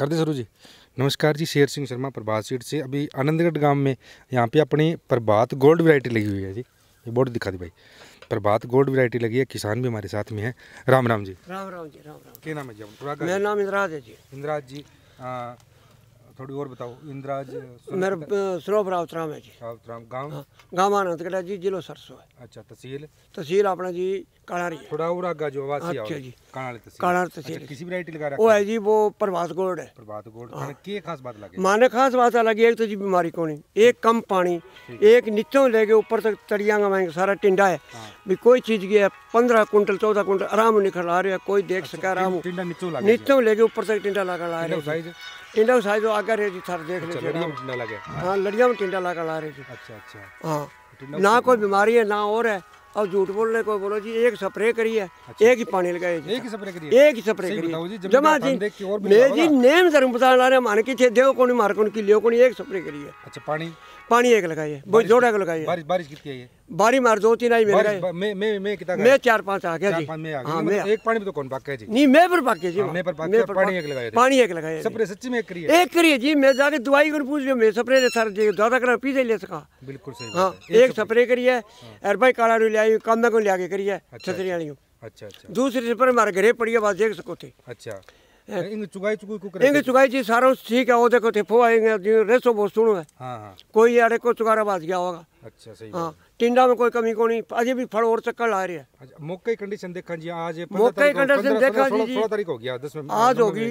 कर दे सरू जी नमस्कार जी शेर सिंह शर्मा प्रभात सीट से अभी आनंदगढ़ गांव में यहाँ पे अपनी प्रभात गोल्ड वैरायटी लगी हुई है जी ये बोर्ड दिखा दी भाई प्रभात गोल्ड वैरायटी लगी है किसान भी हमारे साथ में है राम राम जी राम राम जी राम राम क्या नाम है जी मेरा नाम इंद्राज है जी इंद्राज जी थोड़ी और बताओ इंदिराज मेरा सरोप रावत राम है जी राम गांव हाँ, गांव आनंद जी जिलो सरसों है अच्छा तहसील तहसील अपना जी कालारी थोड़ा और आगा जो आवाज अच्छा जी कालारी तहसील कालारी तहसील अच्छा, किसी वैरायटी लगा रखा वो है जी वो प्रभात गोल्ड है प्रभात गोल्ड हाँ। के खास बात लगी माने खास बात लगी एक तो जी बीमारी को एक कम पानी एक नीचे लेके ऊपर तक तड़िया गवाएंगे सारा टिंडा है हाँ। भी कोई चीज की है पंद्रह कुंटल चौदह कुंटल आराम निकल आ रहा है कोई देख अच्छा, सका आराम नीचे लेके ऊपर तक टिंडा लगा ला रहा है टिंडा साइज तो आगे रहे जी सर देख अच्छा, लीजिए अच्छा, लगे हाँ लड़िया में टिंडा लगा ला रहे जी अच्छा अच्छा हाँ तो ना कोई बीमारी है ना और है और झूठ बोलने को बोलो जी एक स्प्रे करी है अच्छा। एक ही पानी लगाए जी एक ही स्प्रे करी एक ही स्प्रे करी जमा जी मैं जी नेम जरूर बता ला रहे मान के देव कौन मार कौन की लियो कौन एक स्प्रे करी है अच्छा पानी पानी एक लगाइए जोड़ा का लगाइए बारिश बारिश कितनी है बारी मार दो तीन आई मेरे मैं मैं मैं कितना मैं चार पांच आ गया जी मैं हां मैं मतलब एक पानी तो कौन पाके जी नहीं मैं पर पाके जी हाँ, मैं पर पाके पानी एक लगाया पानी एक लगाया सपरे सच्ची में करिए एक करिए जी मैं जाके दवाई को पूछ लियो मैं सपरे सर जी ज्यादा कर पी ले सका बिल्कुल सही हां एक सपरे करिए हाँ। और भाई काला नु ले आई काम को ले आके करिए अच्छा, छतरी वाली अच्छा।, अच्छा अच्छा दूसरी सपरे हमारे घरे पड़ी है बात देख सको थे अच्छा हाँ। इंग चुगाई चुगाई जी सारा ठीक है वो देखो थे फो आएंगे रेसो बहुत सुनो है हां हां कोई यार को चुगारा बाज गया होगा ਅੱਛਾ अच्छा, हाँ, टिंडा में कोई कमी ਕੋਈ ਕਮੀ ਕੋਣੀ ਅਜੇ ਵੀ ਫੜ ਹੋਰ ਚੱਕਰ ਲਾ ਰਿਹਾ ਮੌਕੇ ਕੰਡੀਸ਼ਨ ਦੇਖਾਂ ਜੀ आज मौके की देखा जी 16 तारीख हो गया 10 आज होगी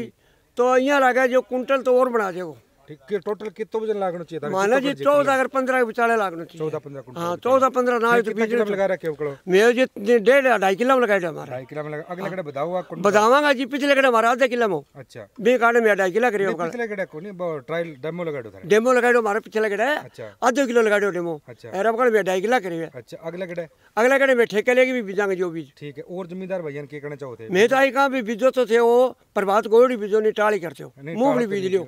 तो यहाँ लगा जो कुंटल तो और बना देगा ठीक है टोटल कितना वजन लागना चाहिए था माना जी चौदह अगर पंद्रह विचाले लागना चाहिए चौदह पंद्रह हाँ चौदह पंद्रह ना तो लगा रखे उकड़ो मेरे जी डेढ़ ढाई किलो में लगाया हमारा ढाई किलो में अगले कड़े बताऊंगा बताऊंगा जी पिछले कड़े हमारा आधा किलो में अच्छा बे काड़े में ढाई किलो करियो पिछले कड़े को ट्रायल डेमो लगा दो डेमो लगा हमारा पिछले कड़े अच्छा आधा किलो लगा डेमो अच्छा अरब कड़े में ढाई किलो करियो अच्छा अगले कड़े अगले कड़े में ठेके लेके भी बीजांगे जो बीज ठीक है और जमींदार भैया के कहना चाहते मैं तो आई कहा भी बीजो तो थे वो प्रभात गोड़ी बीजो नहीं टाली करते हो मूंगफली बीज तो लियो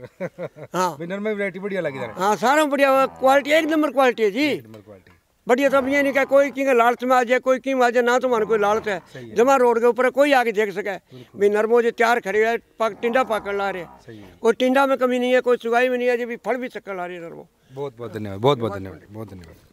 हाँ विनर हाँ। में वैरायटी बढ़िया लगी हाँ सारा बढ़िया क्वालिटी एक नंबर क्वालिटी है जी क्वालिटी बढ़िया तो अब ये नहीं क्या कोई किंग लालच में आ जाए कोई किंग आ जाए ना तुम्हारे कोई लालच है जमा रोड के ऊपर कोई आके देख सके भी नरमो जो तैयार खड़े है पाक टिंडा पाकर ला रहे कोई टिंडा में कमी नहीं है कोई सुगाई में नहीं है जी भी फल भी चक्कर ला रही है नरमो बहुत बहुत धन्यवाद बहुत बहुत धन्यवाद बहुत धन्यवाद